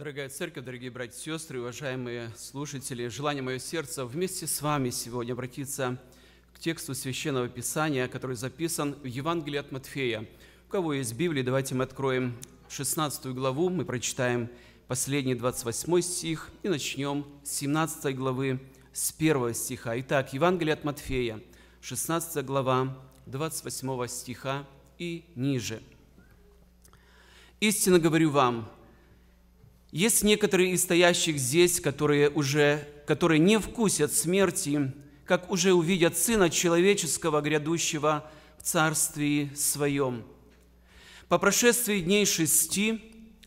Дорогая церковь, дорогие братья и сестры, уважаемые слушатели, желание моего сердца вместе с вами сегодня обратиться к тексту Священного Писания, который записан в Евангелии от Матфея. У кого есть Библия, давайте мы откроем 16 главу, мы прочитаем последний 28 стих и начнем с 17 главы, с 1 стиха. Итак, Евангелие от Матфея, 16 глава, 28 стиха и ниже. «Истинно говорю вам, есть некоторые из стоящих здесь, которые уже, которые не вкусят смерти, как уже увидят Сына Человеческого, грядущего в Царствии Своем. По прошествии дней шести,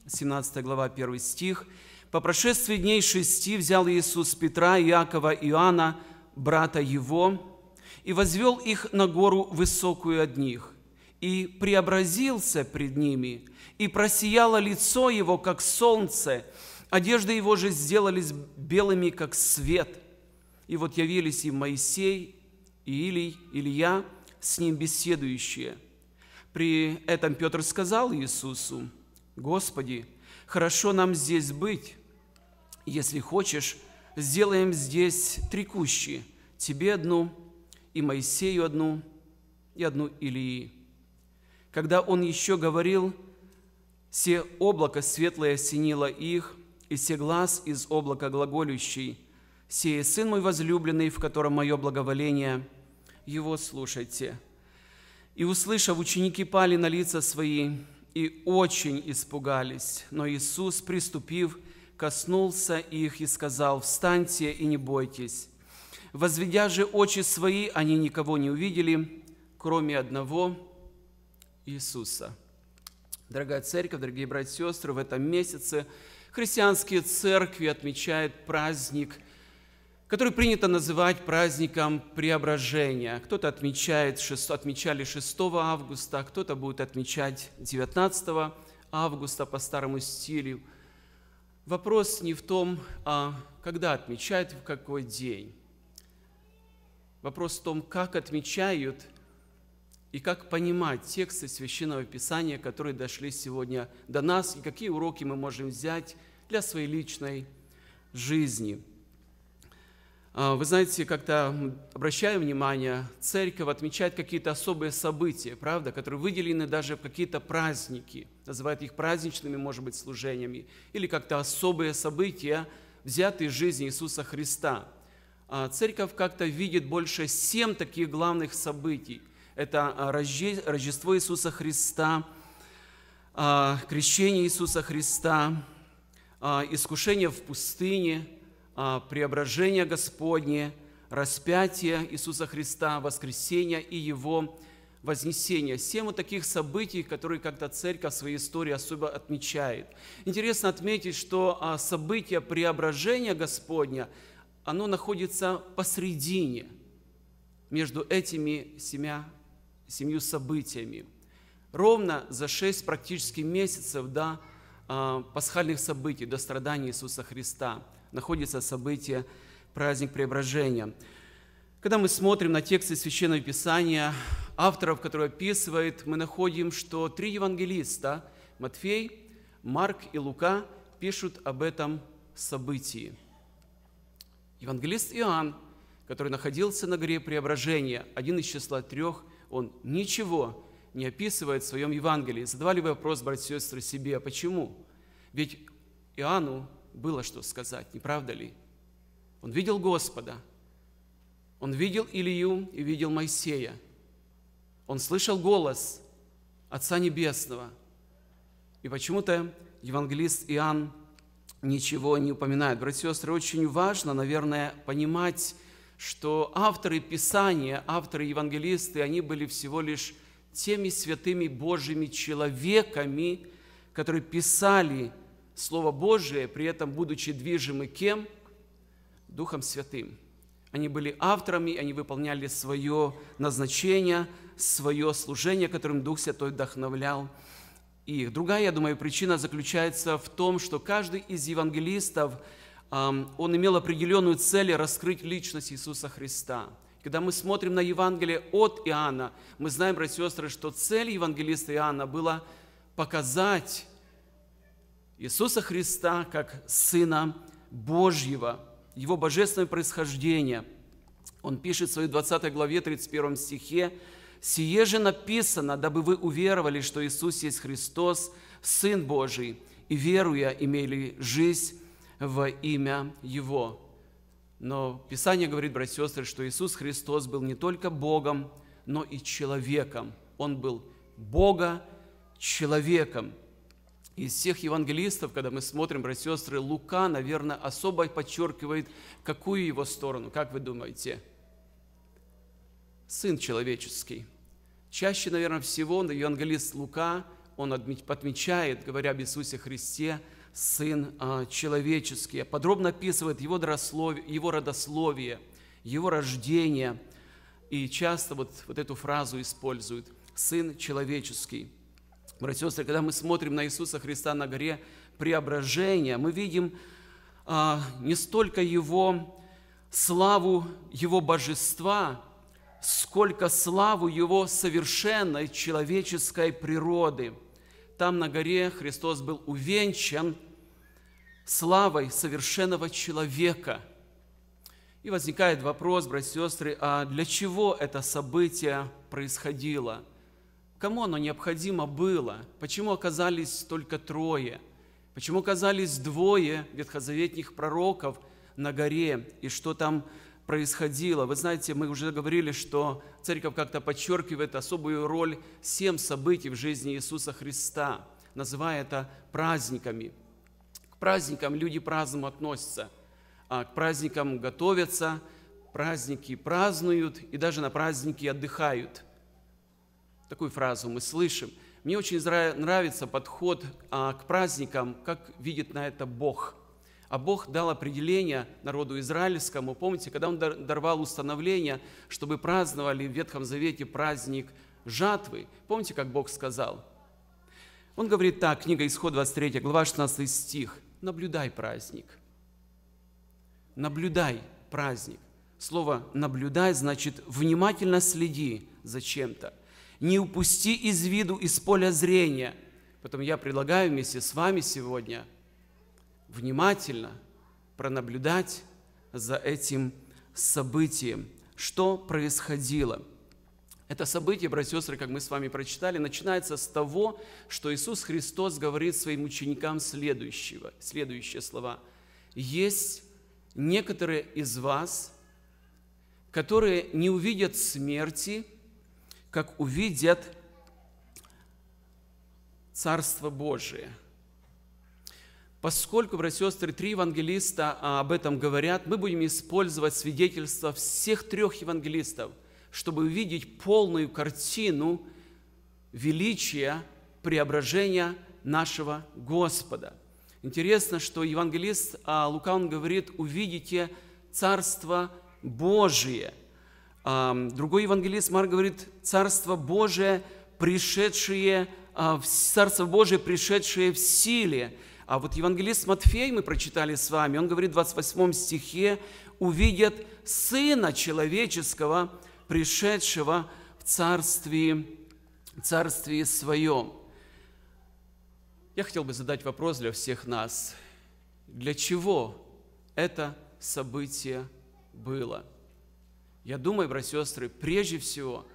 17 глава, 1 стих, «По прошествии дней шести взял Иисус Петра, Иакова, и Иоанна, брата его, и возвел их на гору высокую от них, и преобразился пред ними – и просияло лицо его, как солнце, одежды его же сделались белыми, как свет. И вот явились и Моисей, и Илий, Илья, с ним беседующие. При этом Петр сказал Иисусу, «Господи, хорошо нам здесь быть. Если хочешь, сделаем здесь три кущи, тебе одну, и Моисею одну, и одну Илии». Когда он еще говорил – все облако светлое осенило их, и все глаз из облака глаголющий. Сей Сын мой возлюбленный, в котором мое благоволение, его слушайте». И, услышав, ученики пали на лица свои и очень испугались. Но Иисус, приступив, коснулся их и сказал, «Встаньте и не бойтесь». Возведя же очи свои, они никого не увидели, кроме одного Иисуса – Дорогая церковь, дорогие братья и сестры, в этом месяце христианские церкви отмечают праздник, который принято называть праздником преображения. Кто-то отмечает, отмечали 6 августа, а кто-то будет отмечать 19 августа по старому стилю. Вопрос не в том, а когда отмечают, в какой день. Вопрос в том, как отмечают и как понимать тексты Священного Писания, которые дошли сегодня до нас, и какие уроки мы можем взять для своей личной жизни. А, вы знаете, как-то обращаем внимание, церковь отмечает какие-то особые события, правда, которые выделены даже в какие-то праздники, называют их праздничными, может быть, служениями, или как-то особые события, взятые из жизни Иисуса Христа. А, церковь как-то видит больше семь таких главных событий – это а, Рождество Иисуса Христа, а, крещение Иисуса Христа, а, искушение в пустыне, преображение Господне, распятие Иисуса Христа, воскресение и Его Вознесения. Семь вот таких событий, которые как-то церковь в своей истории особо отмечает. Интересно отметить, что событие преображения Господня, оно находится посредине между этими семя семью событиями. Ровно за шесть практически месяцев до а, пасхальных событий, до страданий Иисуса Христа находится событие праздник преображения. Когда мы смотрим на тексты Священного Писания, авторов, которые описывают, мы находим, что три евангелиста, Матфей, Марк и Лука, пишут об этом событии. Евангелист Иоанн, который находился на горе преображения, один из числа трех он ничего не описывает в своем Евангелии. Задавали вопрос, братья и сестры, себе, а почему? Ведь Иоанну было что сказать, не правда ли? Он видел Господа, он видел Илью и видел Моисея, он слышал голос Отца Небесного. И почему-то евангелист Иоанн ничего не упоминает. Братья и сестры, очень важно, наверное, понимать что авторы Писания, авторы евангелисты, они были всего лишь теми святыми Божьими человеками, которые писали Слово Божие, при этом будучи движимы кем? Духом Святым. Они были авторами, они выполняли свое назначение, свое служение, которым Дух Святой вдохновлял их. Другая, я думаю, причина заключается в том, что каждый из евангелистов – он имел определенную цель раскрыть личность Иисуса Христа. Когда мы смотрим на Евангелие от Иоанна, мы знаем, братья и сестры, что цель евангелиста Иоанна была показать Иисуса Христа как Сына Божьего, Его божественное происхождение. Он пишет в своей 20 главе 31 стихе, «Сие же написано, дабы вы уверовали, что Иисус есть Христос, Сын Божий, и веруя имели жизнь во имя Его. Но Писание говорит, братья и сестры, что Иисус Христос был не только Богом, но и человеком. Он был Бога человеком. Из всех евангелистов, когда мы смотрим, братья и сестры, Лука, наверное, особо подчеркивает, какую его сторону, как вы думаете? Сын человеческий. Чаще, наверное, всего евангелист Лука, он отмечает, говоря об Иисусе Христе, Сын а, Человеческий, а подробно описывает его, его родословие, его рождение, и часто вот, вот эту фразу используют «Сын Человеческий». Братья и сестры, когда мы смотрим на Иисуса Христа на горе преображения, мы видим а, не столько Его славу Его божества, сколько славу Его совершенной человеческой природы – там на горе Христос был увенчан славой совершенного человека. И возникает вопрос, братья и сестры, а для чего это событие происходило? Кому оно необходимо было? Почему оказались только трое? Почему оказались двое ветхозаветних пророков на горе? И что там происходило. Вы знаете, мы уже говорили, что церковь как-то подчеркивает особую роль всем событий в жизни Иисуса Христа, называя это праздниками. К праздникам люди праздным относятся, а к праздникам готовятся, праздники празднуют и даже на праздники отдыхают. Такую фразу мы слышим. Мне очень нравится подход а, к праздникам, как видит на это Бог – а Бог дал определение народу израильскому. Помните, когда Он дорвал установление, чтобы праздновали в Ветхом Завете праздник жатвы. Помните, как Бог сказал? Он говорит так, книга Исход 23, глава 16 стих. «Наблюдай праздник». Наблюдай праздник. Слово «наблюдай» значит «внимательно следи за чем-то». Не упусти из виду, из поля зрения. Потом я предлагаю вместе с вами сегодня – внимательно пронаблюдать за этим событием, что происходило. Это событие, братья и сестры, как мы с вами прочитали, начинается с того, что Иисус Христос говорит своим ученикам следующего, следующие слова. «Есть некоторые из вас, которые не увидят смерти, как увидят Царство Божие». Поскольку, братья и сестры, три евангелиста а, об этом говорят, мы будем использовать свидетельства всех трех евангелистов, чтобы увидеть полную картину величия, преображения нашего Господа. Интересно, что евангелист а, Лука, он говорит, увидите Царство Божие. А, другой евангелист Марк говорит, Царство Божие, пришедшее, Царство Божие, пришедшее в силе – а вот евангелист Матфей, мы прочитали с вами, он говорит в 28 стихе, увидят Сына Человеческого, пришедшего в царствие в царстве Своем. Я хотел бы задать вопрос для всех нас. Для чего это событие было? Я думаю, братья и сестры, прежде всего,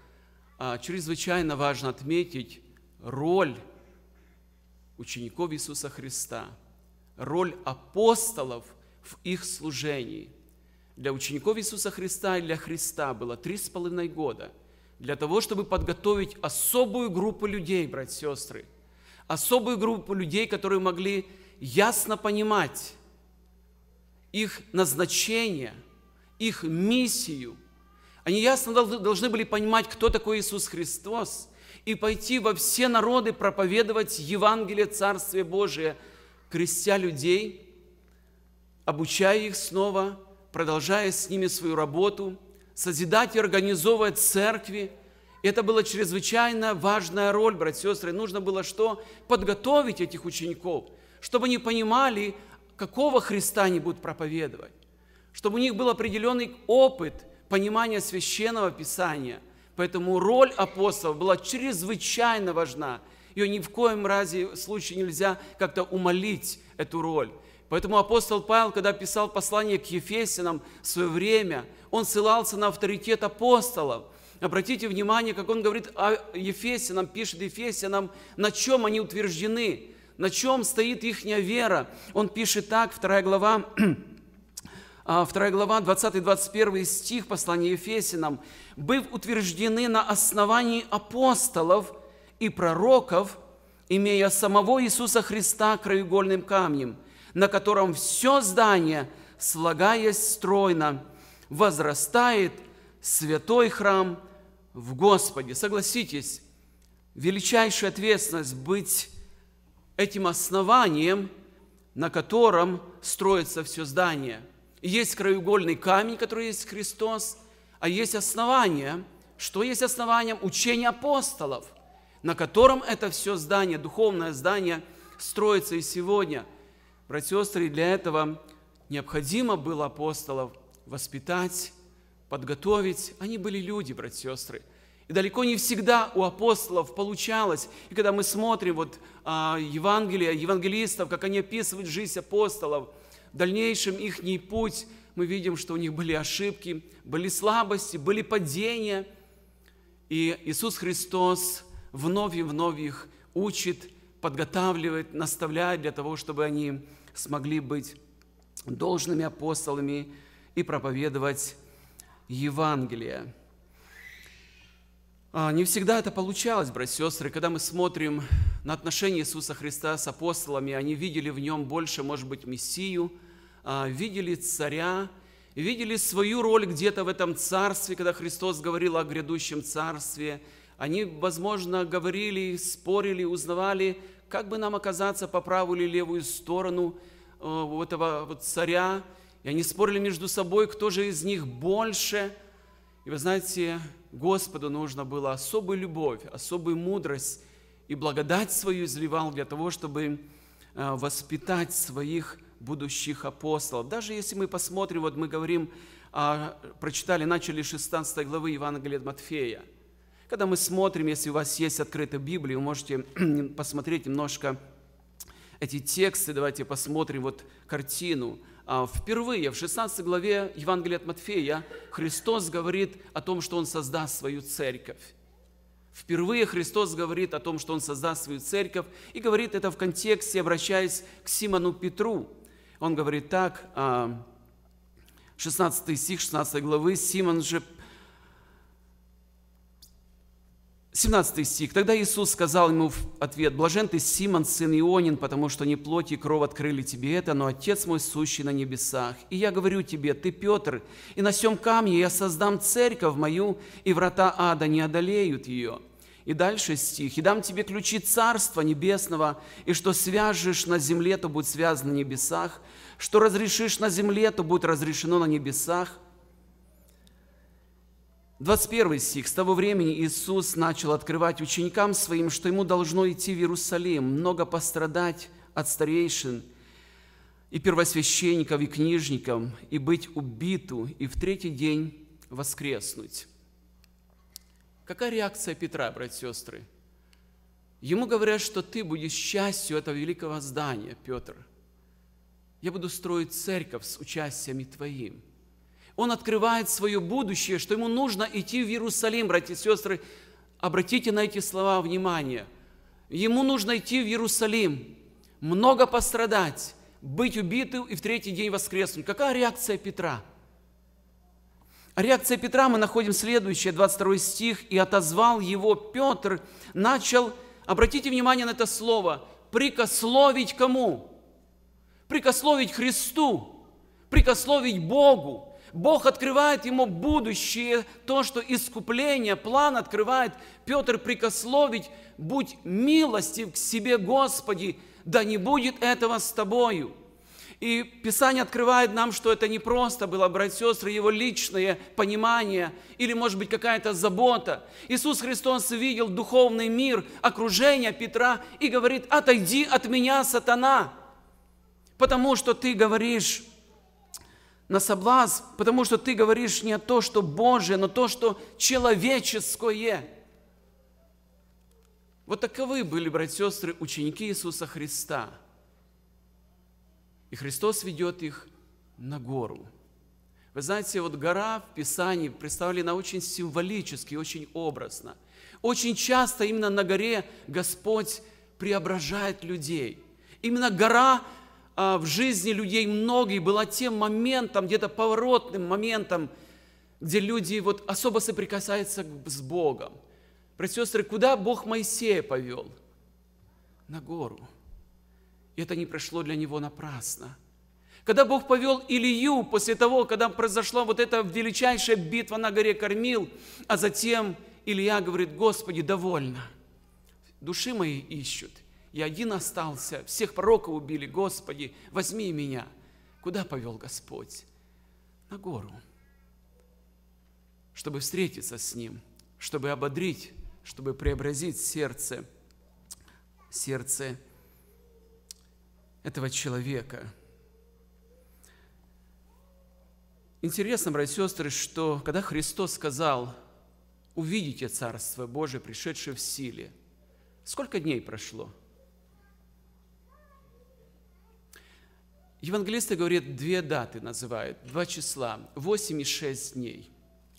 а, чрезвычайно важно отметить роль учеников Иисуса Христа, роль апостолов в их служении. Для учеников Иисуса Христа и для Христа было три с половиной года для того, чтобы подготовить особую группу людей, братья и сестры, особую группу людей, которые могли ясно понимать их назначение, их миссию. Они ясно должны были понимать, кто такой Иисус Христос – и пойти во все народы проповедовать Евангелие Царствия Божия, крестя людей, обучая их снова, продолжая с ними свою работу, созидать и организовывать церкви. Это была чрезвычайно важная роль, братья и сестры. Нужно было что? Подготовить этих учеников, чтобы они понимали, какого Христа они будут проповедовать, чтобы у них был определенный опыт понимания священного Писания – Поэтому роль апостолов была чрезвычайно важна. Ее ни в коем разе случае нельзя как-то умолить эту роль. Поэтому апостол Павел, когда писал послание к Ефесянам в свое время, он ссылался на авторитет апостолов. Обратите внимание, как он говорит о Ефесянам, пишет Ефесянам, на чем они утверждены, на чем стоит их вера. Он пишет так, вторая глава, 2 а глава, 20-21 стих послания Ефесинам, «Быв утверждены на основании апостолов и пророков, имея самого Иисуса Христа краеугольным камнем, на котором все здание, слагаясь стройно, возрастает святой храм в Господе». Согласитесь, величайшая ответственность быть этим основанием, на котором строится все здание. Есть краеугольный камень, который есть Христос, а есть основание. Что есть основанием? Учение апостолов, на котором это все здание, духовное здание строится и сегодня. Братья и сестры, для этого необходимо было апостолов воспитать, подготовить. Они были люди, братья и сестры. И далеко не всегда у апостолов получалось. И когда мы смотрим вот а, Евангелие, евангелистов, как они описывают жизнь апостолов – в дальнейшем их путь, мы видим, что у них были ошибки, были слабости, были падения. И Иисус Христос вновь и вновь их учит, подготавливает, наставляет для того, чтобы они смогли быть должными апостолами и проповедовать Евангелие. А, не всегда это получалось, братья и сестры. Когда мы смотрим на отношения Иисуса Христа с апостолами, они видели в нем больше, может быть, Мессию, а, видели царя, видели свою роль где-то в этом царстве, когда Христос говорил о грядущем царстве. Они, возможно, говорили, спорили, узнавали, как бы нам оказаться по правую или левую сторону а, у этого вот царя. И они спорили между собой, кто же из них больше. И вы знаете, Господу нужно было особую любовь, особую мудрость и благодать свою изливал для того, чтобы э, воспитать своих будущих апостолов. Даже если мы посмотрим, вот мы говорим, а, прочитали, начали 16 главы Евангелия от Матфея. Когда мы смотрим, если у вас есть открытая Библия, вы можете посмотреть немножко эти тексты, давайте посмотрим вот картину. А, впервые в 16 главе Евангелия от Матфея Христос говорит о том, что Он создаст свою церковь. Впервые Христос говорит о том, что Он создаст свою церковь, и говорит это в контексте, обращаясь к Симону Петру. Он говорит так, 16 а, стих 16 главы, «Симон же 17 стих. «Тогда Иисус сказал ему в ответ, «Блажен ты, Симон, сын Ионин, потому что не плоть и кровь открыли тебе это, но Отец мой сущий на небесах. И я говорю тебе, ты Петр, и на сем камне я создам церковь мою, и врата ада не одолеют ее». И дальше стих. «И дам тебе ключи Царства Небесного, и что свяжешь на земле, то будет связано на небесах, что разрешишь на земле, то будет разрешено на небесах, 21 стих. «С того времени Иисус начал открывать ученикам своим, что ему должно идти в Иерусалим, много пострадать от старейшин и первосвященников, и книжников, и быть убиту, и в третий день воскреснуть». Какая реакция Петра, братья и сестры? Ему говорят, что ты будешь частью этого великого здания, Петр. Я буду строить церковь с участиями твоим – он открывает свое будущее, что ему нужно идти в Иерусалим, братья и сестры. Обратите на эти слова внимание. Ему нужно идти в Иерусалим, много пострадать, быть убитым и в третий день воскреснуть. Какая реакция Петра? Реакция Петра мы находим следующее, 22 стих. «И отозвал его Петр, начал, обратите внимание на это слово, прикословить кому? Прикословить Христу, прикословить Богу, Бог открывает ему будущее, то, что искупление, план открывает. Петр прикословить, будь милостив к себе, Господи, да не будет этого с тобою. И Писание открывает нам, что это не просто было, братья сестры, его личное понимание или, может быть, какая-то забота. Иисус Христос видел духовный мир, окружение Петра и говорит, отойди от меня, сатана, потому что ты говоришь на соблазн, потому что ты говоришь не то, что Божие, но то, что человеческое. Вот таковы были, братья и сестры, ученики Иисуса Христа. И Христос ведет их на гору. Вы знаете, вот гора в Писании представлена очень символически, очень образно. Очень часто именно на горе Господь преображает людей. Именно гора а, в жизни людей многих была тем моментом, где-то поворотным моментом, где люди вот особо соприкасаются с Богом. Братья сестры, куда Бог Моисея повел? На гору. И это не прошло для него напрасно. Когда Бог повел Илью после того, когда произошла вот эта величайшая битва на горе Кормил, а затем Илья говорит, Господи, довольно. Души мои ищут – я один остался, всех пророков убили, Господи, возьми меня. Куда повел Господь? На гору, чтобы встретиться с Ним, чтобы ободрить, чтобы преобразить сердце, сердце этого человека. Интересно, братья и сестры, что когда Христос сказал, увидите Царство Божие, пришедшее в силе, сколько дней прошло? Евангелисты говорят, две даты называют, два числа, 8 и 6 дней.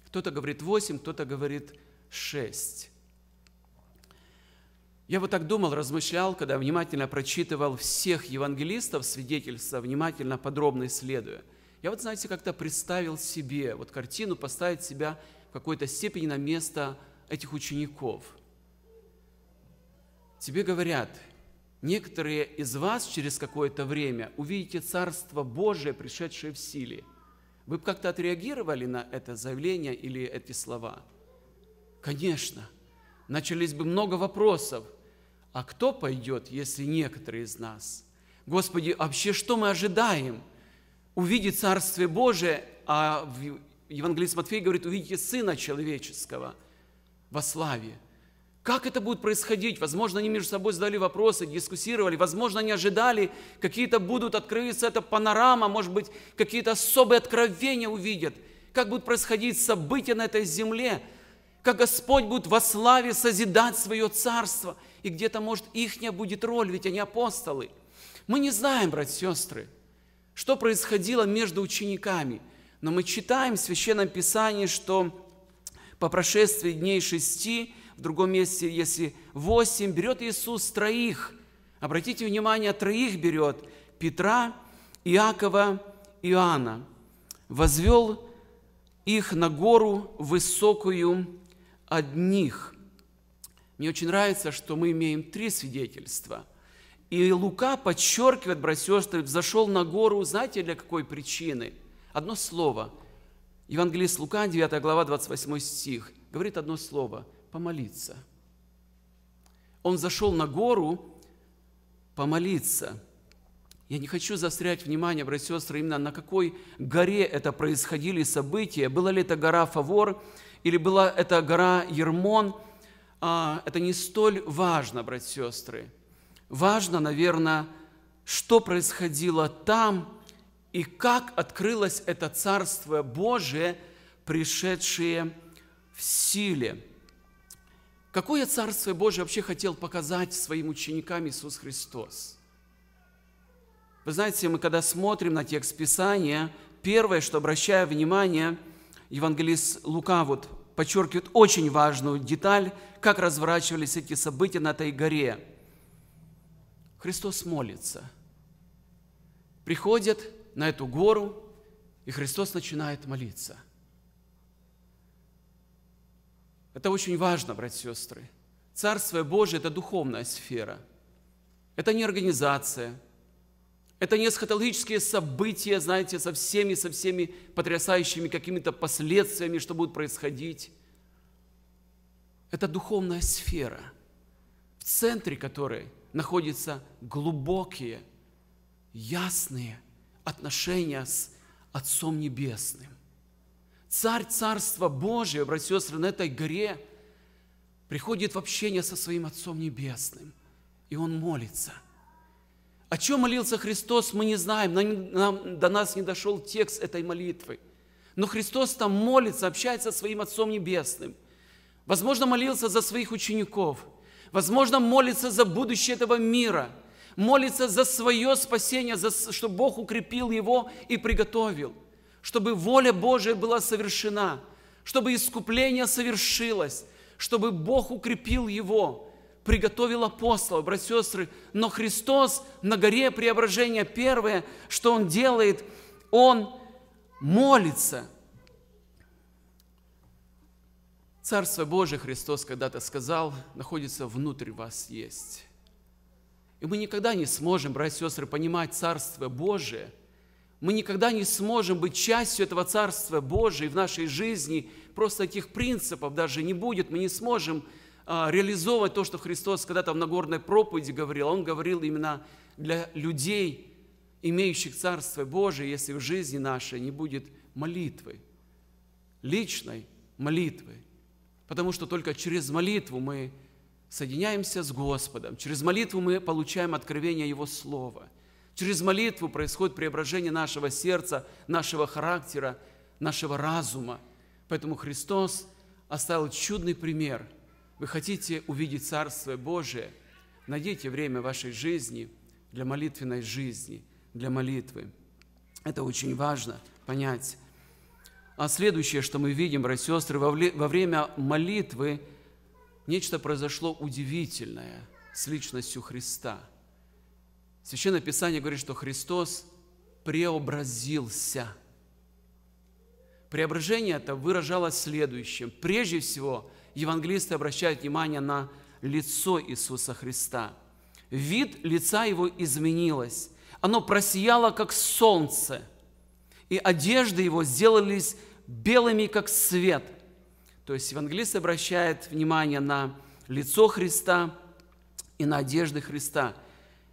Кто-то говорит 8, кто-то говорит 6. Я вот так думал, размышлял, когда внимательно прочитывал всех евангелистов, свидетельства, внимательно, подробно исследуя. Я вот, знаете, как-то представил себе, вот картину, поставить себя в какой-то степени на место этих учеников. Тебе говорят – Некоторые из вас через какое-то время увидите Царство Божие, пришедшее в силе. Вы бы как-то отреагировали на это заявление или эти слова? Конечно. Начались бы много вопросов. А кто пойдет, если некоторые из нас? Господи, вообще что мы ожидаем? Увидеть Царствие Божие, а Евангелист Матфея говорит, увидите Сына Человеческого во славе – как это будет происходить? Возможно, они между собой задали вопросы, дискуссировали. Возможно, они ожидали, какие-то будут открыться, эта панорама, может быть, какие-то особые откровения увидят. Как будут происходить события на этой земле? Как Господь будет во славе созидать свое царство? И где-то, может, ихняя будет роль, ведь они апостолы. Мы не знаем, братья и сестры, что происходило между учениками. Но мы читаем в Священном Писании, что по прошествии дней шести – в другом месте, если восемь, берет Иисус троих. Обратите внимание, троих берет Петра, Иакова, Иоанна. Возвел их на гору высокую одних. Мне очень нравится, что мы имеем три свидетельства. И Лука подчеркивает, бросестры, зашел на гору, знаете, для какой причины? Одно слово. Евангелист Лука, 9 глава, 28 стих, говорит одно слово – помолиться. Он зашел на гору помолиться. Я не хочу заострять внимание, братья и сестры, именно на какой горе это происходили события. Была ли это гора Фавор или была это гора Ермон, а, это не столь важно, братья и сестры. Важно, наверное, что происходило там и как открылось это Царство Божие, пришедшее в силе. Какое Царство Божие вообще хотел показать своим ученикам Иисус Христос? Вы знаете, мы когда смотрим на текст Писания, первое, что обращая внимание, евангелист Лука вот подчеркивает очень важную деталь, как разворачивались эти события на этой горе. Христос молится. Приходит на эту гору, и Христос начинает молиться – это очень важно, братья и сестры. Царство Божие – это духовная сфера. Это не организация. Это не эсхатологические события, знаете, со всеми, со всеми потрясающими какими-то последствиями, что будет происходить. Это духовная сфера, в центре которой находятся глубокие, ясные отношения с Отцом Небесным. Царь Царства Божьего, братья сестры, на этой горе приходит в общение со своим Отцом Небесным, и Он молится – о чем молился Христос, мы не знаем, нам, нам, до нас не дошел текст этой молитвы. Но Христос там молится, общается со своим Отцом Небесным. Возможно, молился за своих учеников. Возможно, молится за будущее этого мира. Молится за свое спасение, за, чтобы Бог укрепил его и приготовил – чтобы воля Божия была совершена, чтобы искупление совершилось, чтобы Бог укрепил его, приготовил апостолов, братья и сестры. Но Христос на горе преображения первое, что Он делает, Он молится. Царство Божие, Христос когда-то сказал, находится внутрь вас есть. И мы никогда не сможем, братья и сестры, понимать Царство Божие – мы никогда не сможем быть частью этого Царства Божьего в нашей жизни. Просто таких принципов даже не будет. Мы не сможем а, реализовывать то, что Христос когда-то в Нагорной проповеди говорил. Он говорил именно для людей, имеющих Царство Божие, если в жизни нашей не будет молитвы, личной молитвы. Потому что только через молитву мы соединяемся с Господом, через молитву мы получаем откровение Его Слова – Через молитву происходит преображение нашего сердца, нашего характера, нашего разума. Поэтому Христос оставил чудный пример. Вы хотите увидеть Царство Божие? Найдите время вашей жизни для молитвенной жизни, для молитвы. Это очень важно понять. А следующее, что мы видим, братья и сестры, во время молитвы нечто произошло удивительное с личностью Христа – Священное Писание говорит, что Христос преобразился. Преображение это выражалось следующим. Прежде всего, евангелисты обращают внимание на лицо Иисуса Христа. Вид лица его изменилось. Оно просияло, как солнце. И одежды его сделались белыми, как свет. То есть евангелист обращает внимание на лицо Христа и на одежды Христа –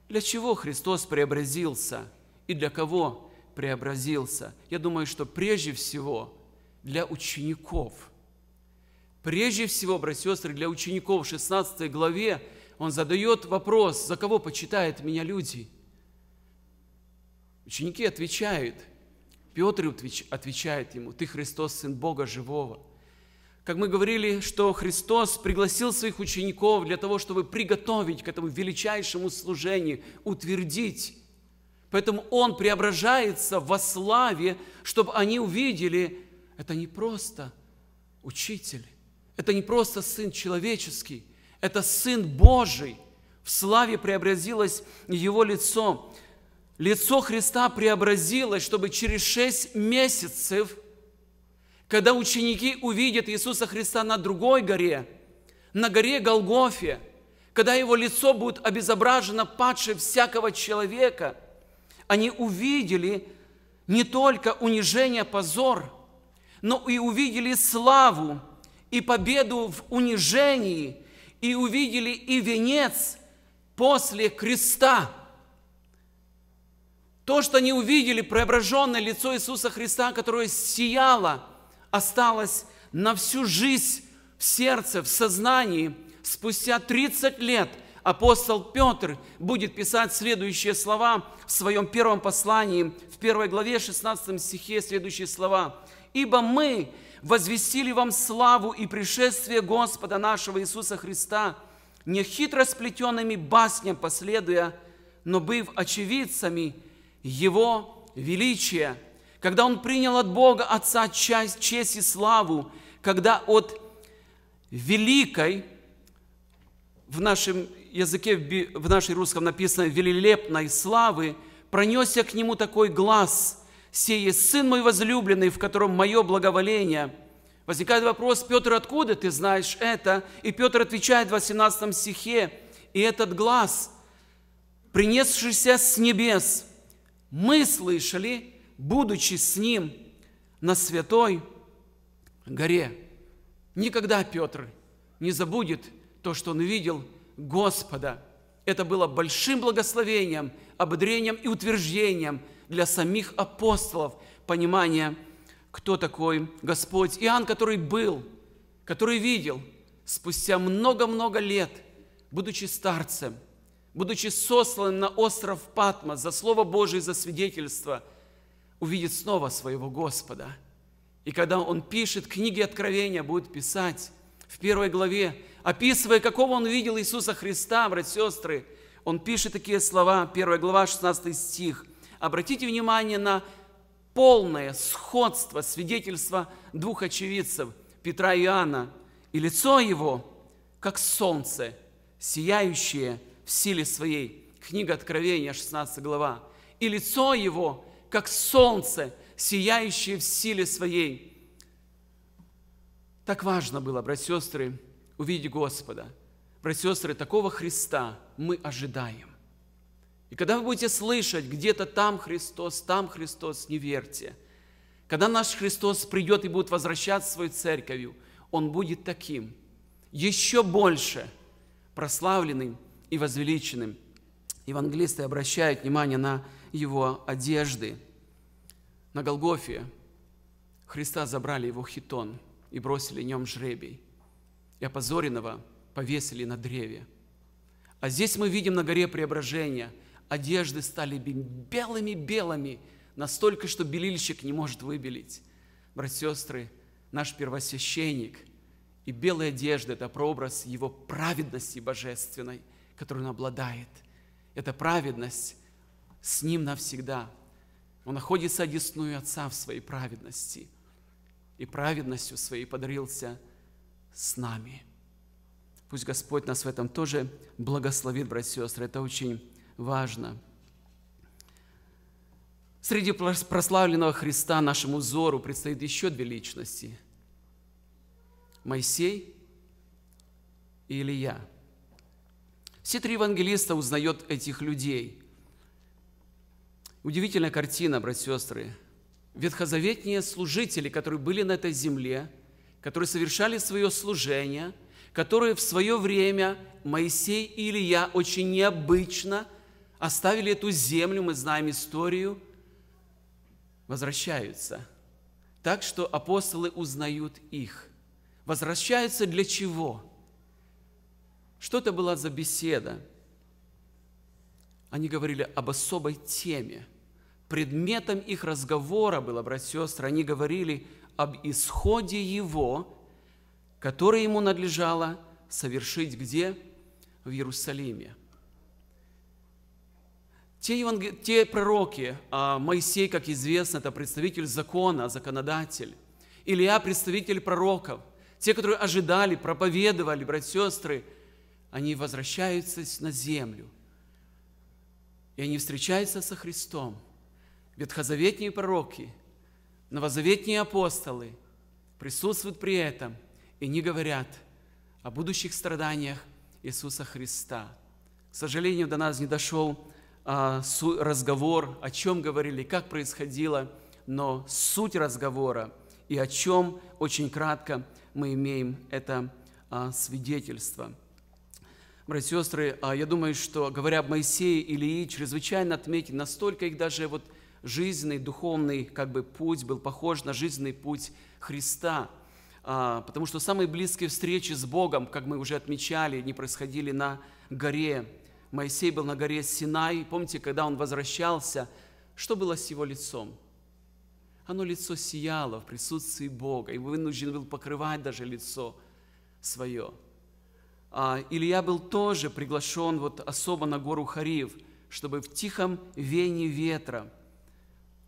для чего Христос преобразился и для кого преобразился? Я думаю, что прежде всего для учеников. Прежде всего, братья и сестры, для учеников в 16 главе он задает вопрос, за кого почитают меня люди? Ученики отвечают, Петр отвечает ему, ты Христос, Сын Бога Живого как мы говорили, что Христос пригласил своих учеников для того, чтобы приготовить к этому величайшему служению, утвердить. Поэтому Он преображается во славе, чтобы они увидели, это не просто учитель, это не просто Сын человеческий, это Сын Божий. В славе преобразилось Его лицо. Лицо Христа преобразилось, чтобы через шесть месяцев – когда ученики увидят Иисуса Христа на другой горе, на горе Голгофе, когда его лицо будет обезображено падше всякого человека, они увидели не только унижение, позор, но и увидели славу и победу в унижении, и увидели и венец после креста. То, что они увидели, преображенное лицо Иисуса Христа, которое сияло – осталось на всю жизнь в сердце, в сознании. Спустя 30 лет апостол Петр будет писать следующие слова в своем первом послании, в первой главе 16 стихе следующие слова. «Ибо мы возвестили вам славу и пришествие Господа нашего Иисуса Христа, не хитро сплетенными баснями последуя, но быв очевидцами Его величия» когда он принял от Бога Отца часть, честь и славу, когда от великой, в нашем языке, в нашей русском написано «велилепной славы», пронесся к нему такой глаз «Сей есть Сын мой возлюбленный, в котором мое благоволение». Возникает вопрос, Петр, откуда ты знаешь это? И Петр отвечает в 18 стихе, и этот глаз, принесшийся с небес, мы слышали, будучи с ним на святой горе, никогда Петр не забудет то, что он видел Господа. Это было большим благословением, ободрением и утверждением для самих апостолов понимания, кто такой Господь. Иоанн, который был, который видел, спустя много-много лет, будучи старцем, будучи сосланным на остров Патма за Слово Божие, за свидетельство – увидит снова своего Господа. И когда он пишет книги Откровения, будет писать в первой главе, описывая, какого он видел Иисуса Христа, братья и сестры, он пишет такие слова, 1 глава, 16 стих. Обратите внимание на полное сходство свидетельства двух очевидцев, Петра и Иоанна, и лицо его, как солнце, сияющее в силе своей. Книга Откровения, 16 глава. И лицо его, как солнце, сияющее в силе своей. Так важно было, братья и сестры, увидеть Господа. Братья и сестры, такого Христа мы ожидаем. И когда вы будете слышать, где-то там Христос, там Христос, не верьте. Когда наш Христос придет и будет возвращаться свою церковью, Он будет таким, еще больше прославленным и возвеличенным. Евангелисты обращают внимание на его одежды – на Голгофе Христа забрали его хитон и бросили нем жребий. И опозоренного повесили на древе. А здесь мы видим на горе преображения. Одежды стали белыми-белыми, настолько, что белильщик не может выбелить. Братья и сестры, наш первосвященник и белая одежда – это прообраз его праведности божественной, которую он обладает. Это праведность с ним навсегда – он находится одесную Отца в своей праведности. И праведностью своей подарился с нами. Пусть Господь нас в этом тоже благословит, братья и сестры. Это очень важно. Среди прославленного Христа нашему взору предстоит еще две личности. Моисей и Илья. Все три евангелиста узнают этих людей – Удивительная картина, братья и сестры. Ветхозаветные служители, которые были на этой земле, которые совершали свое служение, которые в свое время Моисей и Илья очень необычно оставили эту землю, мы знаем историю, возвращаются. Так что апостолы узнают их. Возвращаются для чего? Что это была за беседа? Они говорили об особой теме – Предметом их разговора было, братья сестры, они говорили об исходе его, который ему надлежало совершить где? В Иерусалиме. Те, евангел... те пророки, а Моисей, как известно, это представитель закона, законодатель, Илья – представитель пророков, те, которые ожидали, проповедовали, братья сестры, они возвращаются на землю, и они встречаются со Христом – ветхозаветные пророки, новозаветные апостолы присутствуют при этом и не говорят о будущих страданиях Иисуса Христа. К сожалению, до нас не дошел а, разговор, о чем говорили, как происходило, но суть разговора и о чем очень кратко мы имеем это а, свидетельство. Братья и сестры, а, я думаю, что, говоря об Моисее или Илии, чрезвычайно отметить, настолько их даже вот – жизненный, духовный как бы путь был похож на жизненный путь Христа. А, потому что самые близкие встречи с Богом, как мы уже отмечали, не происходили на горе. Моисей был на горе Синай. Помните, когда он возвращался, что было с его лицом? Оно лицо сияло в присутствии Бога, и вынужден был покрывать даже лицо свое. А, Илья был тоже приглашен вот особо на гору Харив, чтобы в тихом вене ветра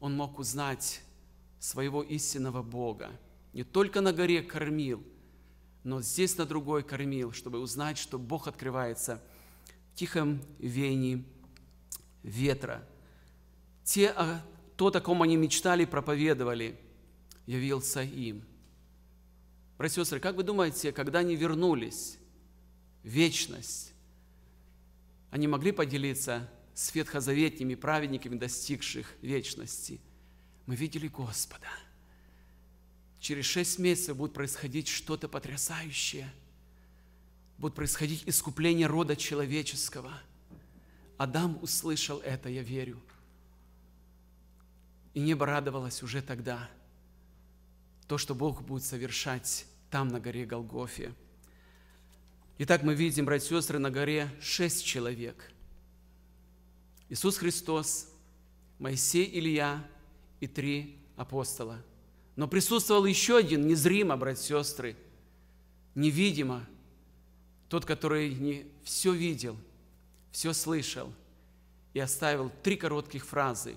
он мог узнать своего истинного Бога. Не только на горе кормил, но здесь на другой кормил, чтобы узнать, что Бог открывается в тихом веянии ветра. Те, то, о ком они мечтали, проповедовали, явился им. Братья и сестры, как вы думаете, когда они вернулись вечность, они могли поделиться с ветхозаветними праведниками, достигших вечности. Мы видели Господа. Через шесть месяцев будет происходить что-то потрясающее. Будет происходить искупление рода человеческого. Адам услышал это, я верю. И небо радовалось уже тогда. То, что Бог будет совершать там, на горе Голгофе. Итак, мы видим, братья и сестры, на горе шесть человек – Иисус Христос, Моисей Илья и три апостола. Но присутствовал еще один, незримо, братья сестры, невидимо, тот, который не все видел, все слышал и оставил три коротких фразы.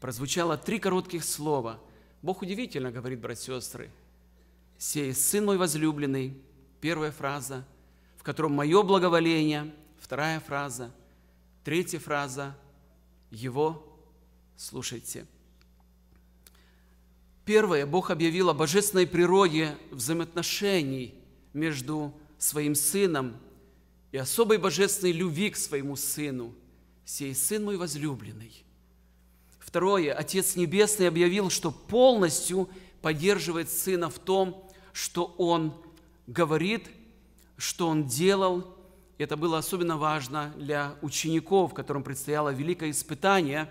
Прозвучало три коротких слова. Бог удивительно говорит, братья сестры. «Сей Сын мой возлюбленный» – первая фраза, в котором мое благоволение – вторая фраза – Третья фраза – его слушайте. Первое, Бог объявил о божественной природе взаимоотношений между своим сыном и особой божественной любви к своему сыну. «Сей сын мой возлюбленный». Второе, Отец Небесный объявил, что полностью поддерживает сына в том, что он говорит, что он делал это было особенно важно для учеников, которым предстояло великое испытание,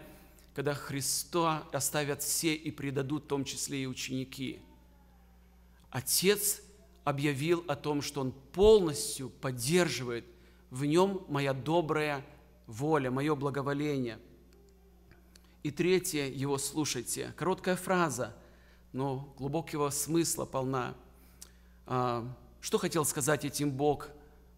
когда Христа оставят все и предадут, в том числе и ученики. Отец объявил о том, что он полностью поддерживает в нем моя добрая воля, мое благоволение. И третье его слушайте. Короткая фраза, но глубокого смысла полна. А, что хотел сказать этим Бог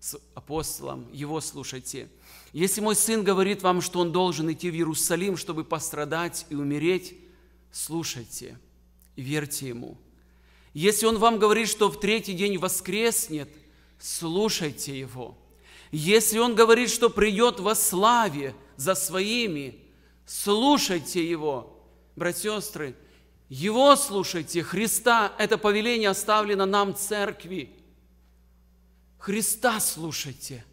с апостолом, его слушайте. Если мой сын говорит вам, что он должен идти в Иерусалим, чтобы пострадать и умереть, слушайте и верьте ему. Если он вам говорит, что в третий день воскреснет, слушайте его. Если он говорит, что придет во славе за своими, слушайте его. Братья и сестры, его слушайте, Христа, это повеление оставлено нам, церкви – Христа слушайте.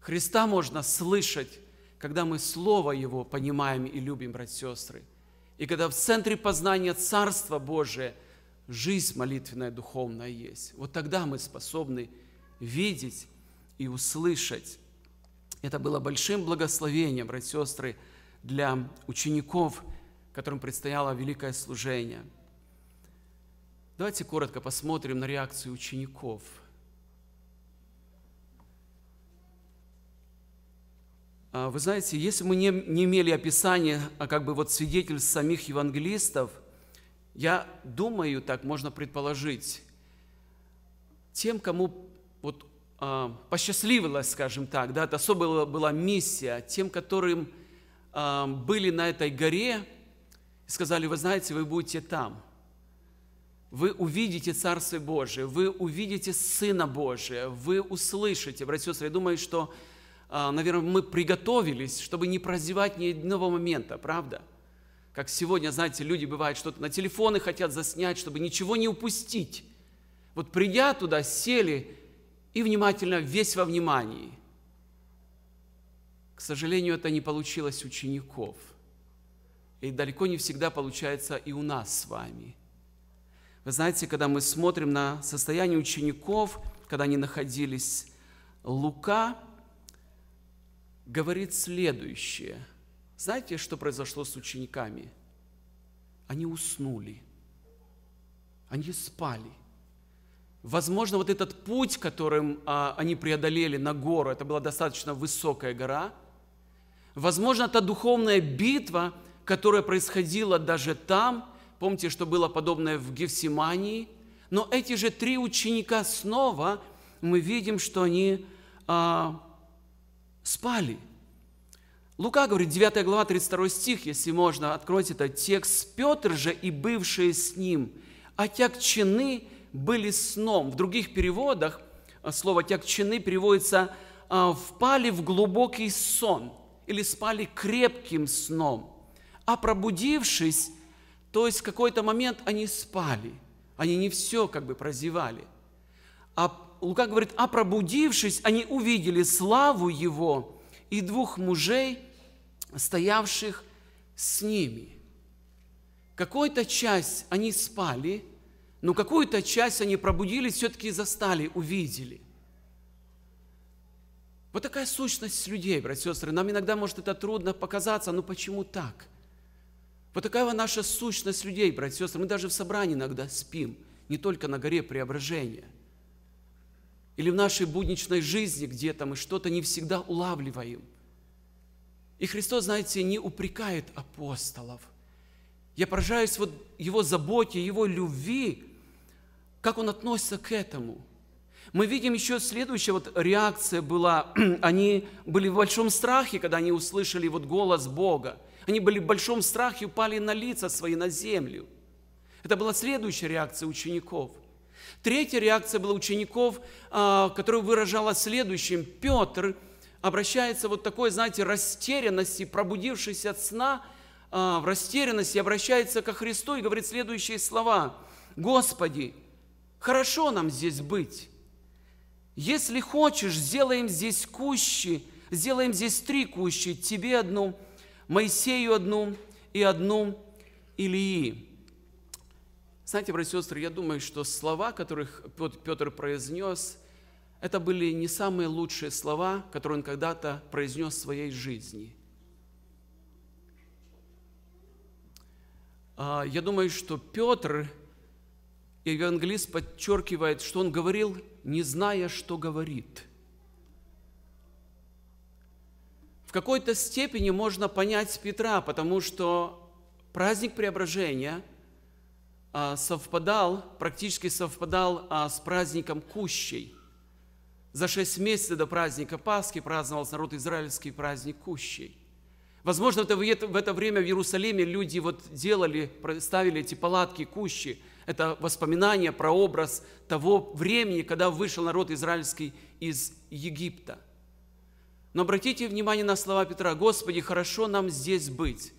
Христа можно слышать, когда мы Слово Его понимаем и любим, братья и сестры. И когда в центре познания Царства Божия жизнь молитвенная, духовная есть. Вот тогда мы способны видеть и услышать. Это было большим благословением, братья и сестры, для учеников, которым предстояло великое служение. Давайте коротко посмотрим на реакцию учеников – А, вы знаете, если мы не, не имели описания, а как бы вот свидетельств самих евангелистов, я думаю, так можно предположить, тем, кому вот а, посчастливилось, скажем так, да, это особая была миссия, тем, которым а, были на этой горе, сказали, вы знаете, вы будете там, вы увидите Царство Божие, вы увидите Сына Божия, вы услышите. Братья и сестры, я думаю, что а, наверное, мы приготовились, чтобы не прозевать ни одного момента, правда? Как сегодня, знаете, люди бывают что-то на телефоны хотят заснять, чтобы ничего не упустить. Вот придя туда, сели и внимательно, весь во внимании. К сожалению, это не получилось учеников. И далеко не всегда получается и у нас с вами. Вы знаете, когда мы смотрим на состояние учеников, когда они находились, Лука говорит следующее. Знаете, что произошло с учениками? Они уснули. Они спали. Возможно, вот этот путь, которым а, они преодолели на гору, это была достаточно высокая гора. Возможно, та духовная битва, которая происходила даже там, помните, что было подобное в Гефсимании, но эти же три ученика снова, мы видим, что они а, спали. Лука говорит, 9 глава, 32 стих, если можно, откройте этот текст. «Петр же и бывшие с ним отягчены а были сном». В других переводах а, слово «тягчены» переводится а, «впали в глубокий сон» или «спали крепким сном». А пробудившись, то есть в какой-то момент они спали, они не все как бы прозевали. А Лука говорит, а пробудившись, они увидели славу его и двух мужей, стоявших с ними. Какую-то часть они спали, но какую-то часть они пробудились, все-таки застали, увидели. Вот такая сущность людей, братья и сестры. Нам иногда может это трудно показаться, но почему так? Вот такая вот наша сущность людей, братья и сестры. Мы даже в собрании иногда спим, не только на горе преображения – или в нашей будничной жизни где-то мы что-то не всегда улавливаем. И Христос, знаете, не упрекает апостолов. Я поражаюсь вот его заботе, его любви, как он относится к этому. Мы видим еще следующая вот реакция была, они были в большом страхе, когда они услышали вот голос Бога. Они были в большом страхе, упали на лица свои, на землю. Это была следующая реакция учеников. Третья реакция была учеников, а, которая выражала следующим. Петр обращается вот такой, знаете, растерянности, пробудившись от сна, а, в растерянности обращается ко Христу и говорит следующие слова. «Господи, хорошо нам здесь быть. Если хочешь, сделаем здесь кущи, сделаем здесь три кущи, тебе одну, Моисею одну и одну Илии». Знаете, братья и сестры, я думаю, что слова, которых Петр произнес, это были не самые лучшие слова, которые он когда-то произнес в своей жизни. А, я думаю, что Петр, евангелист, подчеркивает, что он говорил, не зная, что говорит – В какой-то степени можно понять Петра, потому что праздник преображения а, совпадал, практически совпадал а, с праздником Кущей. За шесть месяцев до праздника Пасхи праздновался народ израильский праздник Кущей. Возможно, в это время в Иерусалиме люди вот делали, ставили эти палатки, кущи. Это воспоминание, прообраз того времени, когда вышел народ израильский из Египта. Но обратите внимание на слова Петра. «Господи, хорошо нам здесь быть».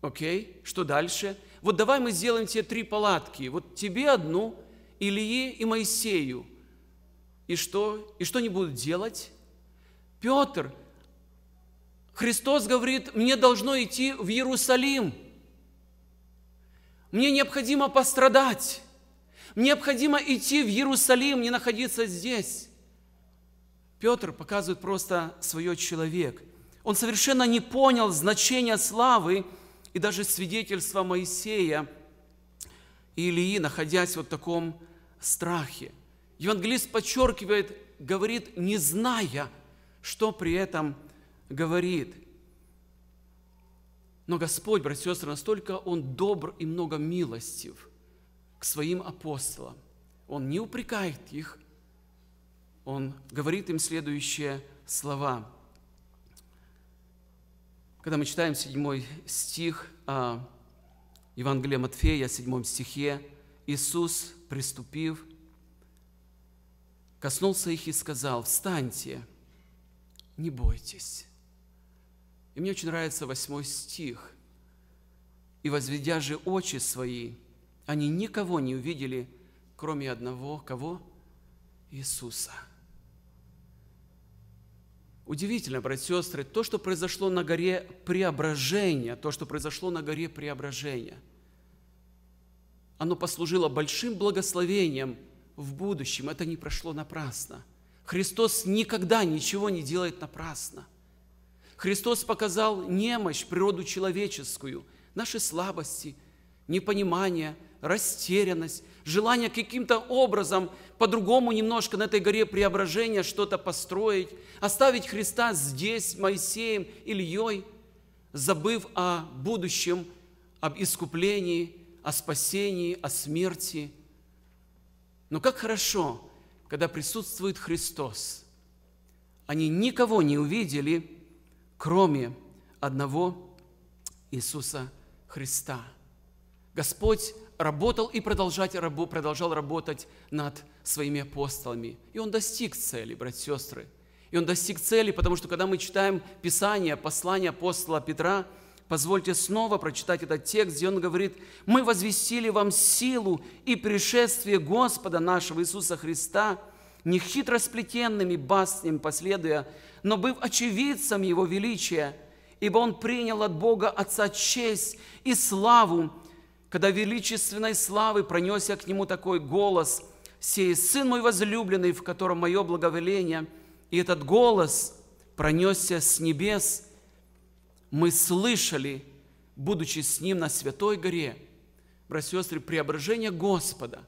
Окей, что дальше? вот давай мы сделаем тебе три палатки, вот тебе одну, Илье и Моисею. И что? И что они будут делать? Петр, Христос говорит, мне должно идти в Иерусалим. Мне необходимо пострадать. Мне необходимо идти в Иерусалим, не находиться здесь. Петр показывает просто свое человек. Он совершенно не понял значения славы, и даже свидетельство Моисея и Илии, находясь вот в таком страхе. Евангелист подчеркивает, говорит, не зная, что при этом говорит. Но Господь, братья и сестры, настолько Он добр и много милостив к своим апостолам. Он не упрекает их, Он говорит им следующие слова – когда мы читаем 7 стих а, Евангелия Матфея, 7 стихе, Иисус, приступив, коснулся их и сказал, «Встаньте, не бойтесь». И мне очень нравится 8 стих. «И возведя же очи свои, они никого не увидели, кроме одного, кого? Иисуса». Удивительно, братья и сестры, то, что произошло на горе преображения, то, что произошло на горе преображения, оно послужило большим благословением в будущем. Это не прошло напрасно. Христос никогда ничего не делает напрасно. Христос показал немощь, природу человеческую, наши слабости, непонимание, растерянность, желание каким-то образом по-другому немножко на этой горе преображения что-то построить, оставить Христа здесь, Моисеем, Ильей, забыв о будущем, об искуплении, о спасении, о смерти. Но как хорошо, когда присутствует Христос. Они никого не увидели, кроме одного Иисуса Христа. Господь работал и продолжать, продолжал работать над своими апостолами. И он достиг цели, братья и сестры. И он достиг цели, потому что когда мы читаем Писание, послание апостола Петра, позвольте снова прочитать этот текст, где он говорит, «Мы возвестили вам силу и пришествие Господа нашего Иисуса Христа, не хитро сплетенными баснями последуя, но быв очевидцем Его величия, ибо Он принял от Бога Отца честь и славу, когда величественной славы пронесся к нему такой голос, «Сей Сын мой возлюбленный, в котором мое благоволение». И этот голос пронесся с небес, мы слышали, будучи с Ним на Святой горе, братья и сестры, преображение Господа.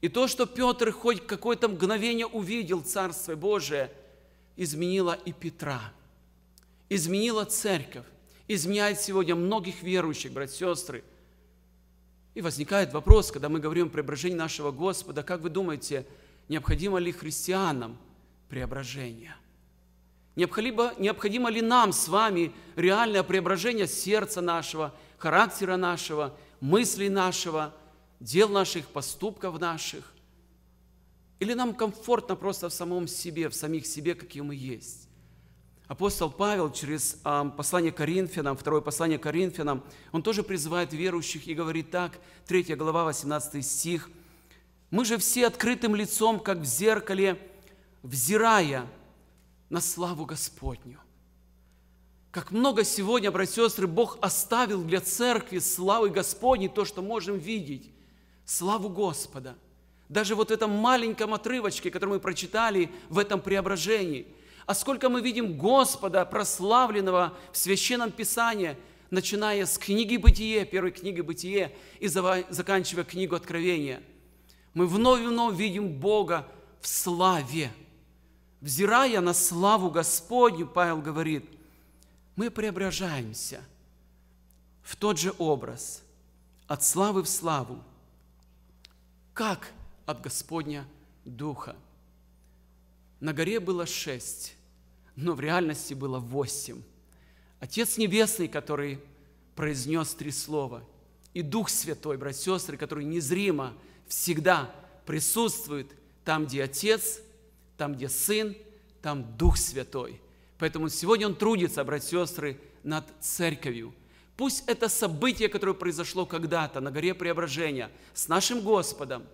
И то, что Петр хоть какое-то мгновение увидел Царство Божие, изменило и Петра, изменило церковь, изменяет сегодня многих верующих, братья и сестры – и возникает вопрос, когда мы говорим о преображении нашего Господа, как вы думаете, необходимо ли христианам преображение? Необходимо, необходимо ли нам с вами реальное преображение сердца нашего, характера нашего, мыслей нашего, дел наших, поступков наших? Или нам комфортно просто в самом себе, в самих себе, какие мы есть? Апостол Павел через послание Коринфянам, второе послание Коринфянам, он тоже призывает верующих и говорит так, 3 глава, 18 стих. «Мы же все открытым лицом, как в зеркале, взирая на славу Господню». Как много сегодня, братья и сестры, Бог оставил для церкви славы Господней, то, что можем видеть, славу Господа. Даже вот в этом маленьком отрывочке, который мы прочитали в этом преображении – а сколько мы видим Господа, прославленного в Священном Писании, начиная с книги Бытие, первой книги Бытие, и заканчивая книгу Откровения. Мы вновь и вновь видим Бога в славе. Взирая на славу Господню, Павел говорит, мы преображаемся в тот же образ, от славы в славу, как от Господня Духа. На горе было шесть но в реальности было восемь. Отец Небесный, который произнес три слова, и Дух Святой, братья и сестры, который незримо всегда присутствует там, где Отец, там, где Сын, там Дух Святой. Поэтому сегодня Он трудится, братья и сестры, над церковью. Пусть это событие, которое произошло когда-то на горе преображения с нашим Господом,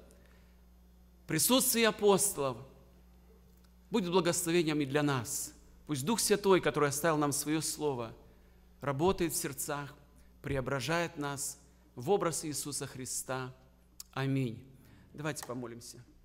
присутствие апостолов, будет благословением и для нас – Пусть Дух Святой, который оставил нам свое Слово, работает в сердцах, преображает нас в образ Иисуса Христа. Аминь. Давайте помолимся.